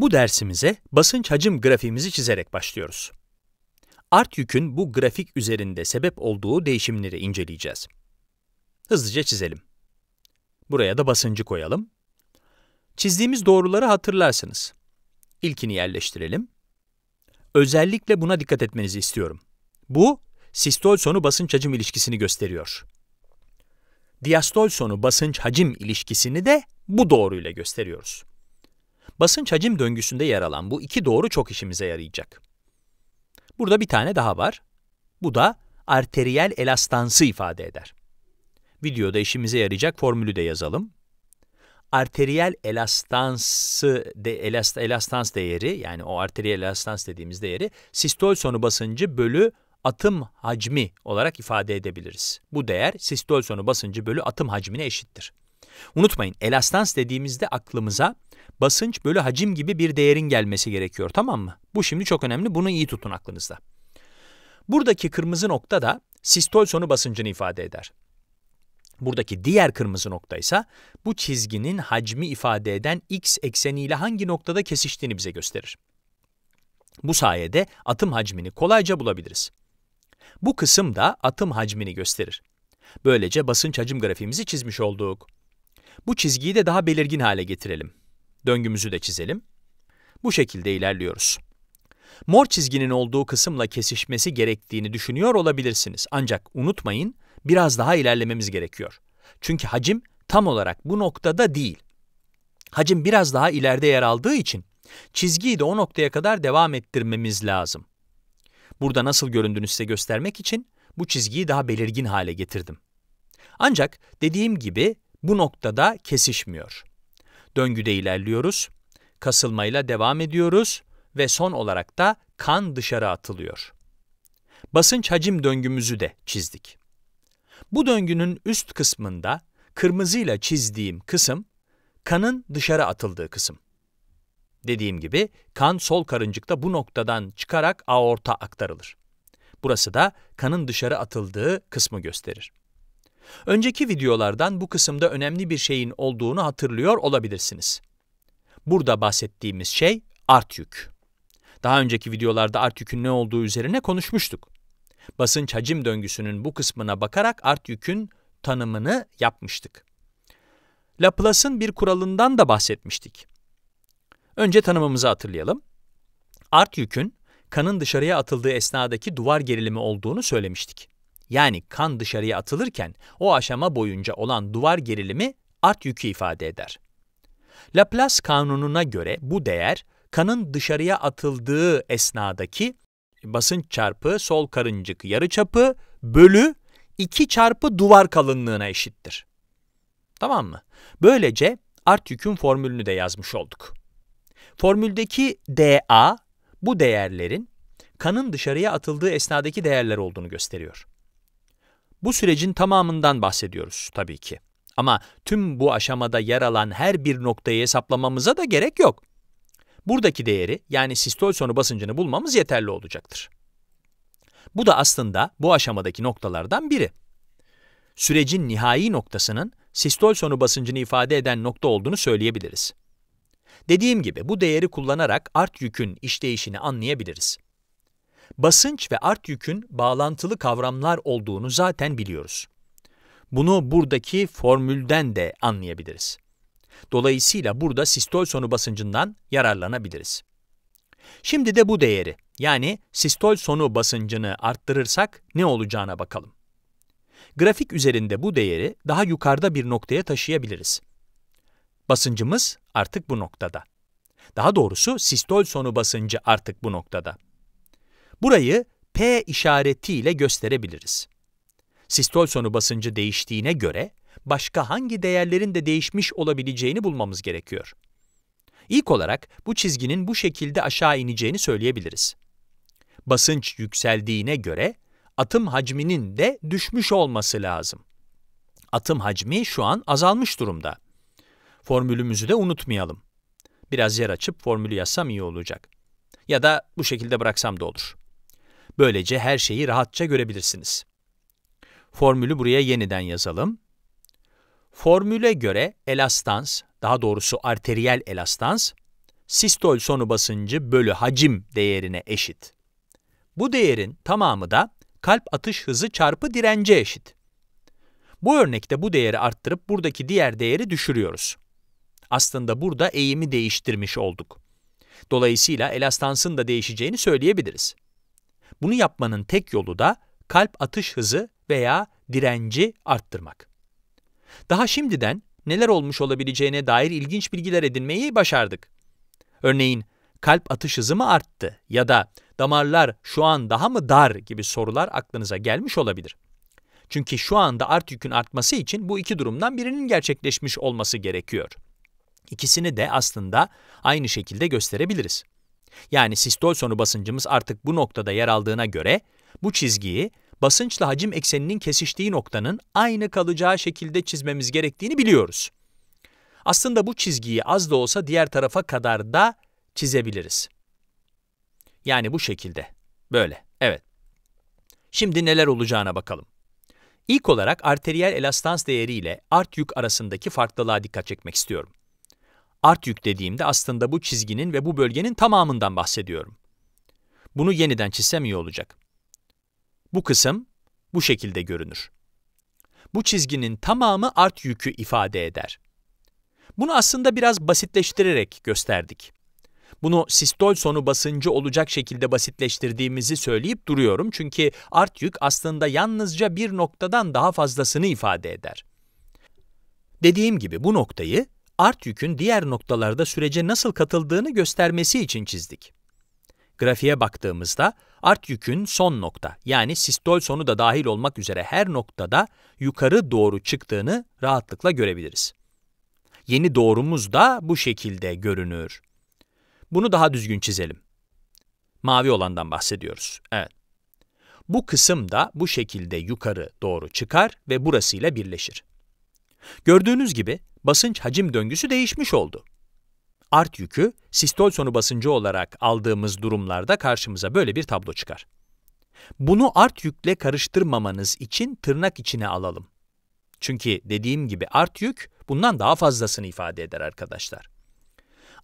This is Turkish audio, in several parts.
Bu dersimize basınç hacim grafiğimizi çizerek başlıyoruz. Art yükün bu grafik üzerinde sebep olduğu değişimleri inceleyeceğiz. Hızlıca çizelim. Buraya da basıncı koyalım. Çizdiğimiz doğruları hatırlarsınız. İlkini yerleştirelim. Özellikle buna dikkat etmenizi istiyorum. Bu, sistol sonu basınç hacim ilişkisini gösteriyor. Diastol sonu basınç hacim ilişkisini de bu doğruyla gösteriyoruz. Basınç hacim döngüsünde yer alan bu iki doğru çok işimize yarayacak. Burada bir tane daha var. Bu da arteriyel elastansı ifade eder. Videoda işimize yarayacak formülü de yazalım. Arteriyel elastansı de, elast, elastans değeri yani o arteriyel elastans dediğimiz değeri sistol sonu basıncı bölü atım hacmi olarak ifade edebiliriz. Bu değer sistol sonu basıncı bölü atım hacmine eşittir. Unutmayın elastans dediğimizde aklımıza basınç bölü hacim gibi bir değerin gelmesi gerekiyor tamam mı? Bu şimdi çok önemli bunu iyi tutun aklınızda. Buradaki kırmızı nokta da sistol sonu basıncını ifade eder. Buradaki diğer kırmızı nokta ise bu çizginin hacmi ifade eden x ekseniyle hangi noktada kesiştiğini bize gösterir. Bu sayede atım hacmini kolayca bulabiliriz. Bu kısım da atım hacmini gösterir. Böylece basınç hacim grafiğimizi çizmiş olduk. Bu çizgiyi de daha belirgin hale getirelim. Döngümüzü de çizelim. Bu şekilde ilerliyoruz. Mor çizginin olduğu kısımla kesişmesi gerektiğini düşünüyor olabilirsiniz. Ancak unutmayın, biraz daha ilerlememiz gerekiyor. Çünkü hacim tam olarak bu noktada değil. Hacim biraz daha ileride yer aldığı için çizgiyi de o noktaya kadar devam ettirmemiz lazım. Burada nasıl göründüğünü size göstermek için bu çizgiyi daha belirgin hale getirdim. Ancak dediğim gibi bu noktada kesişmiyor döngüde ilerliyoruz. Kasılmayla devam ediyoruz ve son olarak da kan dışarı atılıyor. Basınç hacim döngümüzü de çizdik. Bu döngünün üst kısmında kırmızıyla çizdiğim kısım kanın dışarı atıldığı kısım. Dediğim gibi kan sol karıncıkta bu noktadan çıkarak aorta aktarılır. Burası da kanın dışarı atıldığı kısmı gösterir. Önceki videolardan bu kısımda önemli bir şeyin olduğunu hatırlıyor olabilirsiniz. Burada bahsettiğimiz şey art yük. Daha önceki videolarda art yükün ne olduğu üzerine konuşmuştuk. Basınç hacim döngüsünün bu kısmına bakarak art yükün tanımını yapmıştık. Laplace'ın bir kuralından da bahsetmiştik. Önce tanımımızı hatırlayalım. Art yükün kanın dışarıya atıldığı esnadaki duvar gerilimi olduğunu söylemiştik yani kan dışarıya atılırken o aşama boyunca olan duvar gerilimi art yükü ifade eder. Laplace kanununa göre bu değer kanın dışarıya atıldığı esnadaki basınç çarpı sol karıncık yarıçapı bölü 2 çarpı duvar kalınlığına eşittir. Tamam mı? Böylece art yükün formülünü de yazmış olduk. Formüldeki dA bu değerlerin kanın dışarıya atıldığı esnadaki değerler olduğunu gösteriyor. Bu sürecin tamamından bahsediyoruz tabii ki. Ama tüm bu aşamada yer alan her bir noktayı hesaplamamıza da gerek yok. Buradaki değeri yani sistol sonu basıncını bulmamız yeterli olacaktır. Bu da aslında bu aşamadaki noktalardan biri. Sürecin nihai noktasının sistol sonu basıncını ifade eden nokta olduğunu söyleyebiliriz. Dediğim gibi bu değeri kullanarak art yükün işleyişini anlayabiliriz basınç ve art yükün bağlantılı kavramlar olduğunu zaten biliyoruz. Bunu buradaki formülden de anlayabiliriz. Dolayısıyla burada sistol sonu basıncından yararlanabiliriz. Şimdi de bu değeri yani sistol sonu basıncını arttırırsak ne olacağına bakalım. Grafik üzerinde bu değeri daha yukarıda bir noktaya taşıyabiliriz. Basıncımız artık bu noktada. Daha doğrusu sistol sonu basıncı artık bu noktada. Burayı P işaretiyle gösterebiliriz. Sistol sonu basıncı değiştiğine göre başka hangi değerlerin de değişmiş olabileceğini bulmamız gerekiyor. İlk olarak bu çizginin bu şekilde aşağı ineceğini söyleyebiliriz. Basınç yükseldiğine göre atım hacminin de düşmüş olması lazım. Atım hacmi şu an azalmış durumda. Formülümüzü de unutmayalım. Biraz yer açıp formülü yazsam iyi olacak. Ya da bu şekilde bıraksam da olur. Böylece her şeyi rahatça görebilirsiniz. Formülü buraya yeniden yazalım. Formüle göre elastans, daha doğrusu arteriyel elastans, sistol sonu basıncı bölü hacim değerine eşit. Bu değerin tamamı da kalp atış hızı çarpı dirence eşit. Bu örnekte bu değeri arttırıp buradaki diğer değeri düşürüyoruz. Aslında burada eğimi değiştirmiş olduk. Dolayısıyla elastansın da değişeceğini söyleyebiliriz. Bunu yapmanın tek yolu da kalp atış hızı veya direnci arttırmak. Daha şimdiden neler olmuş olabileceğine dair ilginç bilgiler edinmeyi başardık. Örneğin, kalp atış hızı mı arttı ya da damarlar şu an daha mı dar gibi sorular aklınıza gelmiş olabilir. Çünkü şu anda art yükün artması için bu iki durumdan birinin gerçekleşmiş olması gerekiyor. İkisini de aslında aynı şekilde gösterebiliriz. Yani sistol sonu basıncımız artık bu noktada yer aldığına göre, bu çizgiyi basınçla hacim ekseninin kesiştiği noktanın aynı kalacağı şekilde çizmemiz gerektiğini biliyoruz. Aslında bu çizgiyi az da olsa diğer tarafa kadar da çizebiliriz. Yani bu şekilde. Böyle. Evet. Şimdi neler olacağına bakalım. İlk olarak arteriyel elastans değeri ile art yük arasındaki farklılığa dikkat çekmek istiyorum. Art yük dediğimde aslında bu çizginin ve bu bölgenin tamamından bahsediyorum. Bunu yeniden çizsem iyi olacak. Bu kısım bu şekilde görünür. Bu çizginin tamamı art yükü ifade eder. Bunu aslında biraz basitleştirerek gösterdik. Bunu sistol sonu basıncı olacak şekilde basitleştirdiğimizi söyleyip duruyorum çünkü art yük aslında yalnızca bir noktadan daha fazlasını ifade eder. Dediğim gibi bu noktayı art yükün diğer noktalarda sürece nasıl katıldığını göstermesi için çizdik. Grafiğe baktığımızda art yükün son nokta yani sistol sonu da dahil olmak üzere her noktada yukarı doğru çıktığını rahatlıkla görebiliriz. Yeni doğrumuz da bu şekilde görünür. Bunu daha düzgün çizelim. Mavi olandan bahsediyoruz. Evet. Bu kısım da bu şekilde yukarı doğru çıkar ve burasıyla birleşir. Gördüğünüz gibi basınç hacim döngüsü değişmiş oldu. Art yükü, sistol sonu basıncı olarak aldığımız durumlarda karşımıza böyle bir tablo çıkar. Bunu art yükle karıştırmamanız için tırnak içine alalım. Çünkü dediğim gibi art yük bundan daha fazlasını ifade eder arkadaşlar.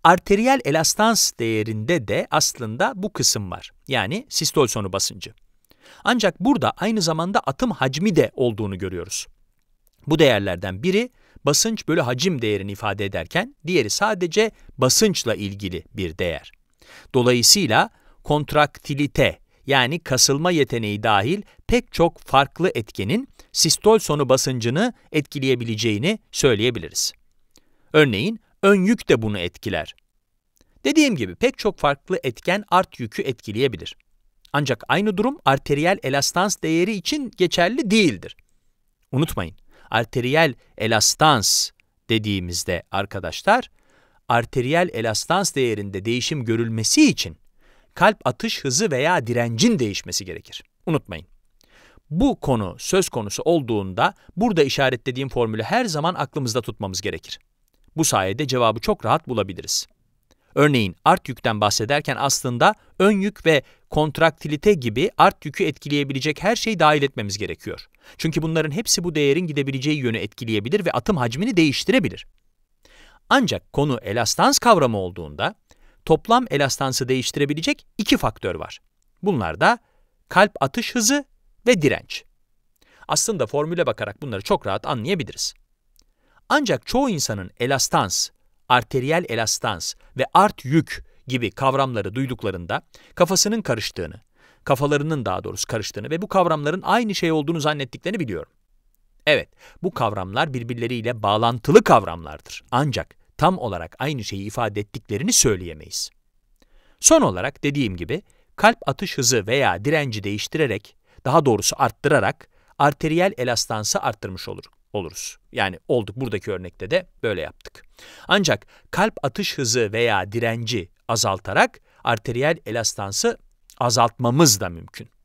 Arteriyel elastans değerinde de aslında bu kısım var. Yani sistol sonu basıncı. Ancak burada aynı zamanda atım hacmi de olduğunu görüyoruz. Bu değerlerden biri basınç bölü hacim değerini ifade ederken diğeri sadece basınçla ilgili bir değer. Dolayısıyla kontraktilite yani kasılma yeteneği dahil pek çok farklı etkenin sistol sonu basıncını etkileyebileceğini söyleyebiliriz. Örneğin ön yük de bunu etkiler. Dediğim gibi pek çok farklı etken art yükü etkileyebilir. Ancak aynı durum arteriyel elastans değeri için geçerli değildir. Unutmayın, arteriyel elastans dediğimizde arkadaşlar, arteriyel elastans değerinde değişim görülmesi için kalp atış hızı veya direncin değişmesi gerekir. Unutmayın. Bu konu söz konusu olduğunda burada işaretlediğim formülü her zaman aklımızda tutmamız gerekir. Bu sayede cevabı çok rahat bulabiliriz. Örneğin art yükten bahsederken aslında ön yük ve kontraktilite gibi art yükü etkileyebilecek her şeyi dahil etmemiz gerekiyor. Çünkü bunların hepsi bu değerin gidebileceği yönü etkileyebilir ve atım hacmini değiştirebilir. Ancak konu elastans kavramı olduğunda toplam elastansı değiştirebilecek iki faktör var. Bunlar da kalp atış hızı ve direnç. Aslında formüle bakarak bunları çok rahat anlayabiliriz. Ancak çoğu insanın elastans arteriyel elastans ve art yük gibi kavramları duyduklarında kafasının karıştığını, kafalarının daha doğrusu karıştığını ve bu kavramların aynı şey olduğunu zannettiklerini biliyorum. Evet, bu kavramlar birbirleriyle bağlantılı kavramlardır. Ancak tam olarak aynı şeyi ifade ettiklerini söyleyemeyiz. Son olarak dediğim gibi kalp atış hızı veya direnci değiştirerek, daha doğrusu arttırarak arteriyel elastansı arttırmış olur oluruz. Yani olduk buradaki örnekte de böyle yaptık. Ancak kalp atış hızı veya direnci azaltarak arteriyel elastansı azaltmamız da mümkün.